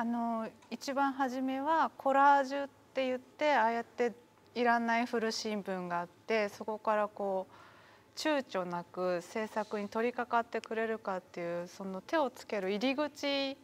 あの一番初めはコラージュって言ってああやっていらない古新聞があってそこからこう躊躇なく制作に取り掛かってくれるかっていうその手をつける入り口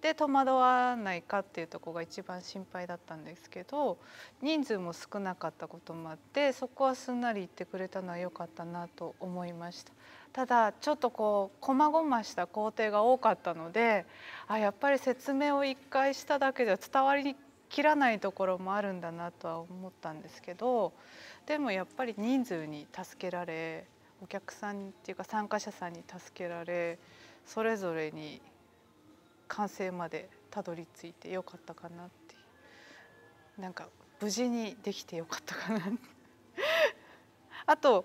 で戸惑わないかっていうとこが一番心配だったんですけど人数も少なかったこともあってそこはすんなり言ってくれたのは良かったなと思いました。ただちょっとこう細々した工程が多かったのであやっぱり説明を1回しただけでは伝わりきらないところもあるんだなとは思ったんですけどでもやっぱり人数に助けられお客さんっていうか参加者さんに助けられそれぞれに完成までたどり着いてよかったかなってなんか無事にできてよかったかなあと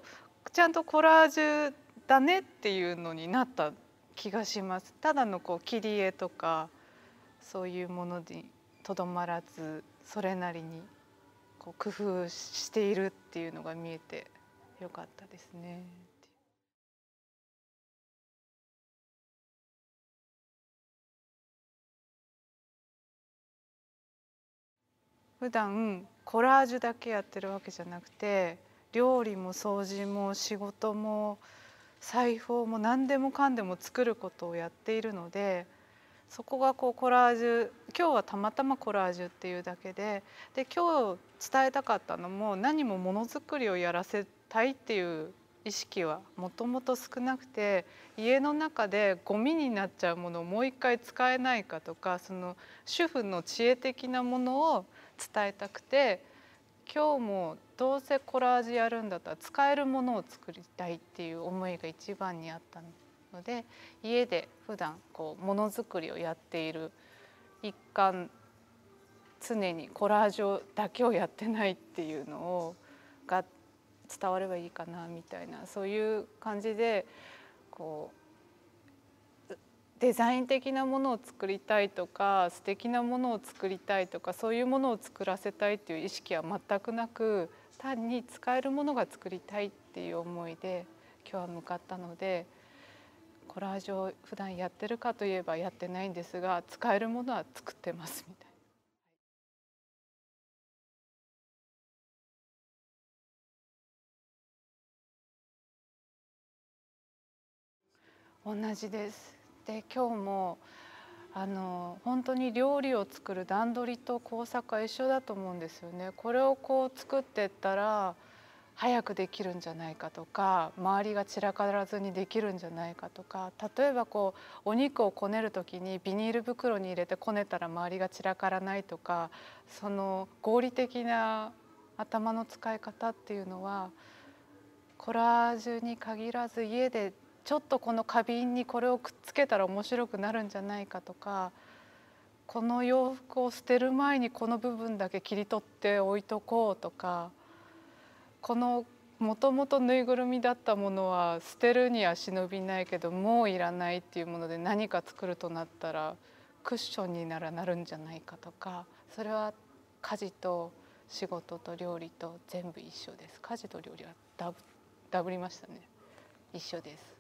ちゃんとコラージュだねっていうのになった気がしますただのこう切り絵とかそういうものにとどまらずそれなりにこう工夫しているっていうのが見えてよかったですね。普段コラージュだけやってるわけじゃなくて料理も掃除も仕事も裁縫も何でもかんでも作ることをやっているのでそこがこうコラージュ今日はたまたまコラージュっていうだけでで今日伝えたかったのも何もものづくりをやらせたいっていう意識はもともと少なくて家の中でゴミになっちゃうものをもう一回使えないかとかその主婦の知恵的なものを伝えたくて今日もどうせコラージュやるんだったら使えるものを作りたいっていう思いが一番にあったので家で普段こうものづくりをやっている一環常にコラージュだけをやってないっていうのをが伝わればいいかなみたいなそういう感じでこうデザイン的なものを作りたいとか素敵なものを作りたいとかそういうものを作らせたいっていう意識は全くなく単に使えるものが作りたいっていう思いで今日は向かったのでコラージュを普段やってるかといえばやってないんですが使えるものは作ってますみたいな。同じですで今日もあの本当に料理を作る段取りと工作は一緒だと思うんですよね。これをこう作ってったら早くできるんじゃないかとか周りが散らからずにできるんじゃないかとか例えばこうお肉をこねる時にビニール袋に入れてこねたら周りが散らからないとかその合理的な頭の使い方っていうのはコラージュに限らず家でちょっとこの花瓶にこれをくっつけたら面白くなるんじゃないかとかこの洋服を捨てる前にこの部分だけ切り取って置いとこうとかこのもともとぬいぐるみだったものは捨てるには忍びないけどもういらないっていうもので何か作るとなったらクッションにならなるんじゃないかとかそれは家事と仕事と料理と全部一緒です家事と料理はダブりましたね一緒です